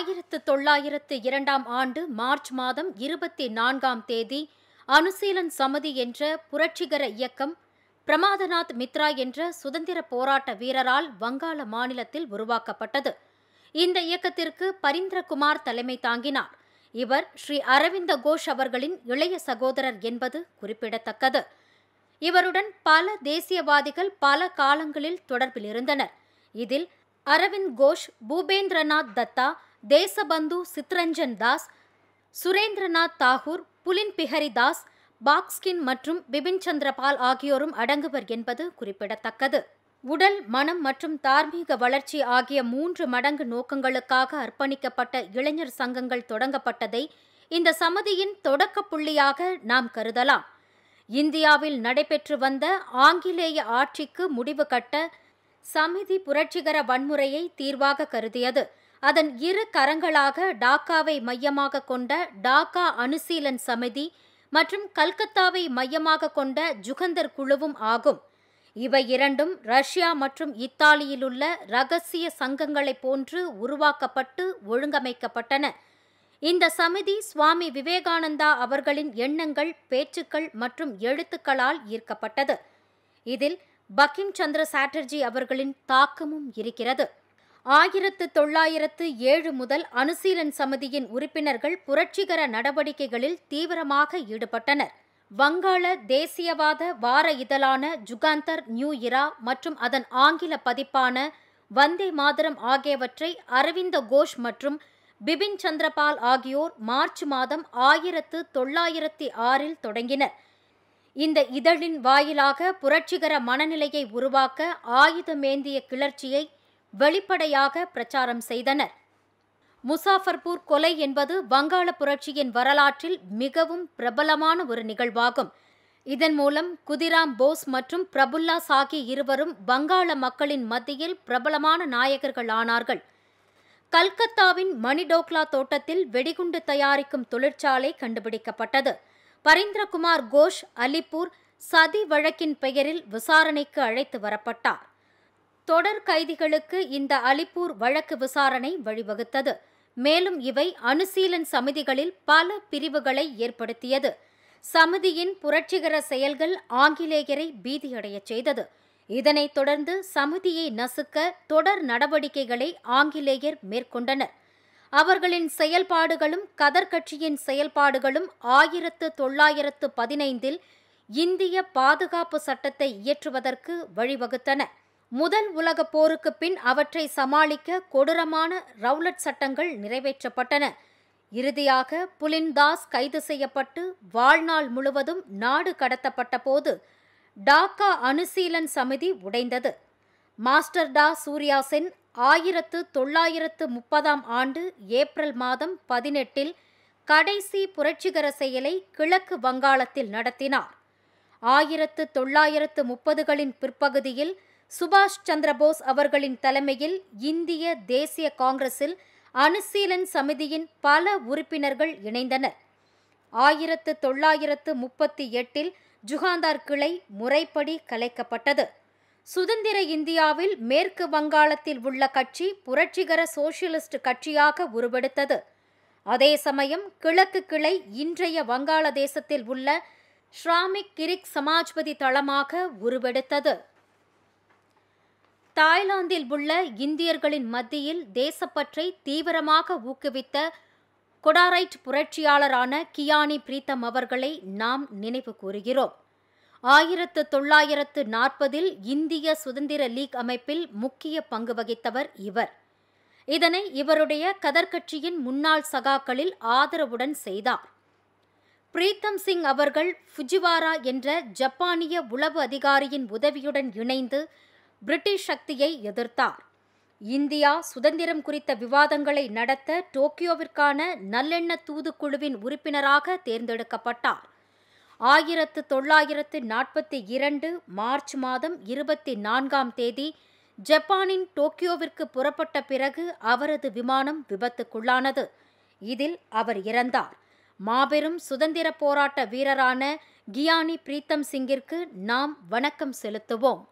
ஆயிரத்து தொள்ளாயிரத்து இரண்டாம் ஆண்டு மார்ச் மாதம் இருபத்தி நான்காம் தேதி அனுசீலன் சமதி என்ற புரட்சிகர இயக்கம் பிரமாதநாத் மித்ரா என்ற சுதந்திர போராட்ட வீரரால் வங்காள மாநிலத்தில் உருவாக்கப்பட்டது இந்த இயக்கத்திற்கு பரிந்திரகுமார் தலைமை தாங்கினார் இவர் ஸ்ரீ அரவிந்த கோஷ் அவர்களின் இளைய சகோதரர் என்பது குறிப்பிடத்தக்கது இவருடன் பல தேசியவாதிகள் பல காலங்களில் தொடர்பில் இருந்தனர் இதில் அரவிந்த் கோஷ் பூபேந்திரநாத் தத்தா தேசபந்து சித்ரஞ்சன் தாஸ் சுரேந்திரநாத் தாகூர் புலின் பிஹரி தாஸ் பாக்ஸ்கின் மற்றும் பிபின் சந்திரபால் ஆகியோரும் அடங்குவர் என்பது குறிப்பிடத்தக்கது உடல் மனம் மற்றும் தார்மீக வளர்ச்சி ஆகிய மூன்று மடங்கு நோக்கங்களுக்காக அர்ப்பணிக்கப்பட்ட இளைஞர் சங்கங்கள் தொடங்கப்பட்டதை இந்த சமதியின் தொடக்க புள்ளியாக நாம் கருதலாம் இந்தியாவில் நடைபெற்று வந்த ஆங்கிலேய ஆட்சிக்கு முடிவு கட்ட சமிதி புரட்சிகர வன்முறையை தீர்வாக கருதியது அதன் இரு கரங்களாக டாக்காவை மையமாக கொண்ட டாக்கா அனுசீலன் சமிதி மற்றும் கல்கத்தாவை மையமாக கொண்ட ஜுகந்தர் குழுவும் ஆகும் இவை இரண்டும் ரஷ்யா மற்றும் இத்தாலியிலுள்ள ரகசிய சங்கங்களைப் போன்று உருவாக்கப்பட்டு ஒழுங்கமைக்கப்பட்டன இந்த சமிதி சுவாமி விவேகானந்தா அவர்களின் எண்ணங்கள் பேச்சுக்கள் மற்றும் எழுத்துக்களால் ஈர்க்கப்பட்டது இதில் பக்கிம் சந்திர சாட்டர்ஜி அவர்களின் தாக்கமும் இருக்கிறது ஆயிரத்து தொள்ளாயிரத்து ஏழு முதல் அனுசீலன் சமிதியின் உறுப்பினர்கள் புரட்சிகர நடவடிக்கைகளில் தீவிரமாக ஈடுபட்டனர் வங்காள தேசியவாத வார இதழான ஜுகாந்தர் நியூ இரா மற்றும் அதன் ஆங்கில பதிப்பான வந்தே மாதரம் ஆகியவற்றை அரவிந்த கோஷ் மற்றும் பிபின் சந்திரபால் ஆகியோர் மார்ச் மாதம் ஆயிரத்து தொள்ளாயிரத்தி ஆறில் தொடங்கினர் இந்த இதழின் வாயிலாக புரட்சிகர மனநிலையை உருவாக்க ஆயுதமேந்திய கிளர்ச்சியை வெளிப்படையாக பிரச்சாரம் செய்தனர் முசாஃபர்பூர் கொலை என்பது வங்காள புரட்சியின் வரலாற்றில் மிகவும் பிரபலமான ஒரு நிகழ்வாகும் இதன் மூலம் குதிராம் போஸ் மற்றும் பிரபுல்லா சாகி இருவரும் வங்காள மக்களின் மத்தியில் பிரபலமான நாயகர்கள் ஆனார்கள் கல்கத்தாவின் மணிடோக்லா தோட்டத்தில் வெடிகுண்டு தயாரிக்கும் தொழிற்சாலை கண்டுபிடிக்கப்பட்டது பரீந்திரகுமார் கோஷ் அலிப்பூர் சதி வழக்கின் பெயரில் விசாரணைக்கு அழைத்து வரப்பட்டார் தொடர் கைதிகளுக்கு இந்த அலிப்பூர் வழக்கு விசாரணை வழிவகுத்தது மேலும் இவை அனுசீலன் சமிதிகளில் பல பிரிவுகளை ஏற்படுத்தியது சமிதியின் புரட்சிகர செயல்கள் ஆங்கிலேயரை பீதியடையச் செய்தது இதனைத் தொடர்ந்து சமிதியை நசுக்க தொடர் நடவடிக்கைகளை ஆங்கிலேயர் மேற்கொண்டனர் அவர்களின் செயல்பாடுகளும் கதர்கட்சியின் செயல்பாடுகளும் ஆயிரத்து தொள்ளாயிரத்து பதினைந்தில் இந்திய பாதுகாப்பு சட்டத்தை இயற்றுவதற்கு வழிவகுத்தன முதல் உலகப் போருக்கு பின் அவற்றை சமாளிக்க கொடூரமான ரவுலட் சட்டங்கள் நிறைவேற்றப்பட்டன இறுதியாக புலின்தாஸ் கைது செய்யப்பட்டு வாழ்நாள் முழுவதும் நாடு கடத்தப்பட்ட போது டாக்கா அனுசீலன் சமிதி உடைந்தது மாஸ்டர் டா சூர்யா சென் ஆயிரத்து தொள்ளாயிரத்து முப்பதாம் ஆண்டு ஏப்ரல் மாதம் பதினெட்டில் கடைசி புரட்சிகர செயலை கிழக்கு வங்காளத்தில் நடத்தினார் ஆயிரத்து தொள்ளாயிரத்து முப்பதுகளின் பிற்பகுதியில் சுபாஷ் சந்திரபோஸ் அவர்களின் தலைமையில் இந்திய தேசிய காங்கிரஸில் அனுசீலன் சமிதியின் பல உறுப்பினர்கள் இணைந்தனர் ஆயிரத்து தொள்ளாயிரத்து முப்பத்தி எட்டில் ஜுகாந்தார் கிளை முறைப்படி கலைக்கப்பட்டது சுதந்திர இந்தியாவில் மேற்கு வங்காளத்தில் உள்ள கட்சி புரட்சிகர சோசியலிஸ்ட் கட்சியாக உருவெடுத்தது அதே சமயம் கிழக்கு கிளை இன்றைய வங்காளதேசத்தில் உள்ள ஷ்ராமிக் கிரிக் சமாஜ்வதி தளமாக உருவெடுத்தது தாய்லாந்தில் உள்ள இந்தியர்களின் மத்தியில் தேசப்பற்றை தீவிரமாக ஊக்குவித்த கொடாரைட் புரட்சியாளரான கியானி பிரீத்தம் அவர்களை நாம் நினைவு கூறுகிறோம் ஆயிரத்து தொள்ளாயிரத்து நாற்பதில் இந்திய சுதந்திர லீக் அமைப்பில் முக்கிய பங்கு வகித்தவர் இவர் இதனை இவருடைய கதர்கட்சியின் முன்னாள் சகாக்களில் ஆதரவுடன் செய்தார் பிரீத்தம் சிங் அவர்கள் ஃபுஜிவாரா என்ற ஜப்பானிய உளவு அதிகாரியின் உதவியுடன் இணைந்து பிரிட்டிஷ் சக்தியை எதிர்த்தார் இந்தியா சுதந்திரம் குறித்த விவாதங்களை நடத்த டோக்கியோவிற்கான நல்லெண்ண தூதுக்குழுவின் உறுப்பினராக தேர்ந்தெடுக்கப்பட்டார் ஆயிரத்து தொள்ளாயிரத்து நாற்பத்தி இரண்டு மார்ச் மாதம் இருபத்தி நான்காம் தேதி ஜப்பானின் டோக்கியோவிற்கு புறப்பட்ட பிறகு அவரது விமானம் விபத்துக்குள்ளானது இதில் அவர் இறந்தார் மாபெரும் சுதந்திர போராட்ட வீரரான கியானி பிரீத்தம் சிங்கிற்கு நாம் வணக்கம் செலுத்துவோம்